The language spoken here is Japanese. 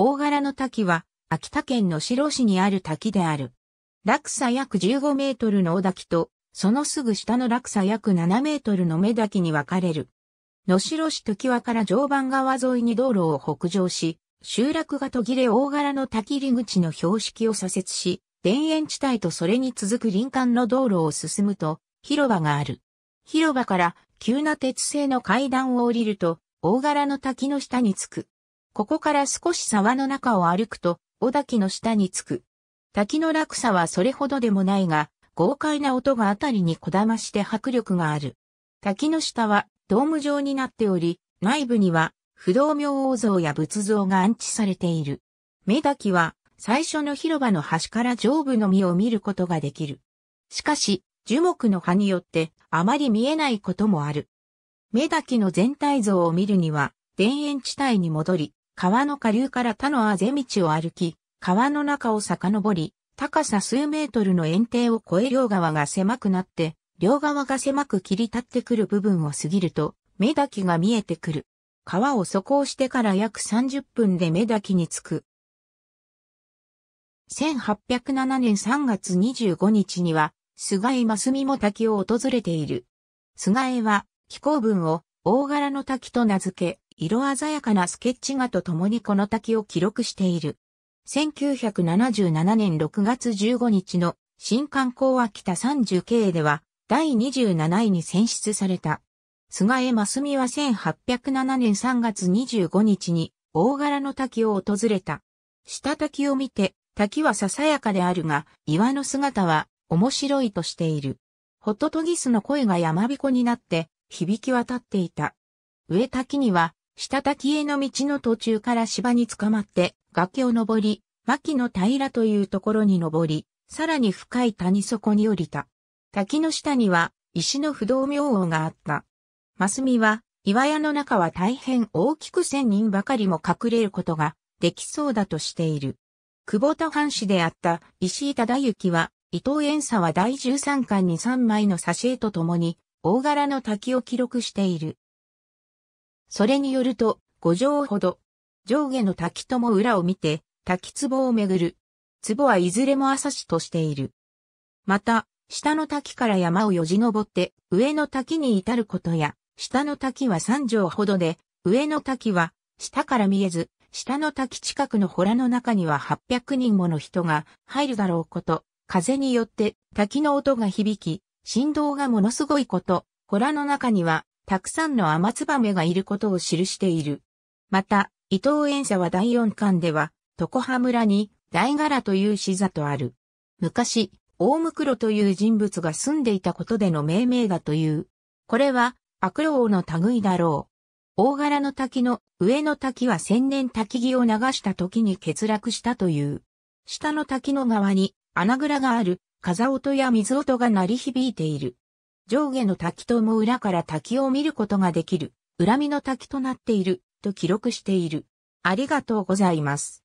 大柄の滝は、秋田県の城市にある滝である。落差約15メートルの大滝と、そのすぐ下の落差約7メートルの目滝に分かれる。野城市時和から常磐川沿いに道路を北上し、集落が途切れ大柄の滝入り口の標識を左折し、田園地帯とそれに続く林間の道路を進むと、広場がある。広場から急な鉄製の階段を降りると、大柄の滝の下に着く。ここから少し沢の中を歩くと、小滝の下に着く。滝の落差はそれほどでもないが、豪快な音があたりにこだまして迫力がある。滝の下はドーム状になっており、内部には不動明王像や仏像が安置されている。目滝は最初の広場の端から上部の実を見ることができる。しかし、樹木の葉によってあまり見えないこともある。目滝の全体像を見るには、田園地帯に戻り、川の下流から他のあぜ道を歩き、川の中を遡り、高さ数メートルの円堤を越え両側が狭くなって、両側が狭く切り立ってくる部分を過ぎると、目だけが見えてくる。川を底をしてから約30分で目だけに着く。1807年3月25日には、菅井正美も滝を訪れている。菅井は、気候文を、大柄の滝と名付け、色鮮やかなスケッチ画と共にこの滝を記録している。1977年6月15日の新観光秋田 30K では第27位に選出された。菅江正美は1807年3月25日に大柄の滝を訪れた。下滝を見て、滝はささやかであるが、岩の姿は面白いとしている。ホトトギスの声が山彦になって響き渡っていた。上滝には下滝への道の途中から芝に捕まって、崖を登り、牧の平というところに登り、さらに深い谷底に降りた。滝の下には、石の不動明王があった。マスミは、岩屋の中は大変大きく千人ばかりも隠れることができそうだとしている。久保田藩士であった石井忠幸は、伊藤園佐は第13巻に3枚の挿絵とともに、大柄の滝を記録している。それによると、五畳ほど。上下の滝とも裏を見て、滝壺をめぐる。壺はいずれも朝市としている。また、下の滝から山をよじ登って、上の滝に至ることや、下の滝は三畳ほどで、上の滝は、下から見えず、下の滝近くの洞の中には八百人もの人が入るだろうこと、風によって滝の音が響き、振動がものすごいこと、洞の中にはたくさんの甘ツバメがいることを記している。また、伊藤園社は第四巻では、常葉村に大柄という死座とある。昔、大ムクロという人物が住んでいたことでの命名だという。これは、悪老王の類だろう。大柄の滝の上の滝は千年滝木を流した時に欠落したという。下の滝の側に穴蔵がある風音や水音が鳴り響いている。上下の滝とも裏から滝を見ることができる、恨みの滝となっている、と記録している。ありがとうございます。